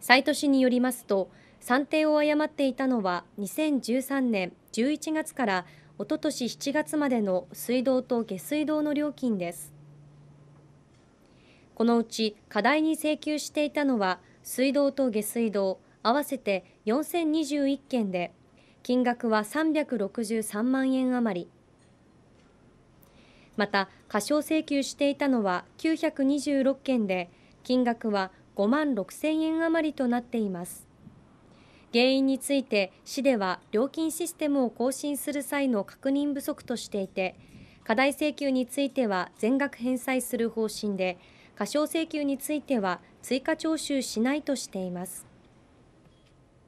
西藤氏によりますと算定を誤っていたのは2013年11月からおととし7月までの水道と下水道の料金ですこのうち課題に請求していたのは水道と下水道合わせて4021件で金額は363万円余りまた過少請求していたのは926件で金額は5万6000円余りとなっています。原因について市では料金システムを更新する際の確認不足としていて過大請求については全額返済する方針で過少請求については追加徴収しないとしています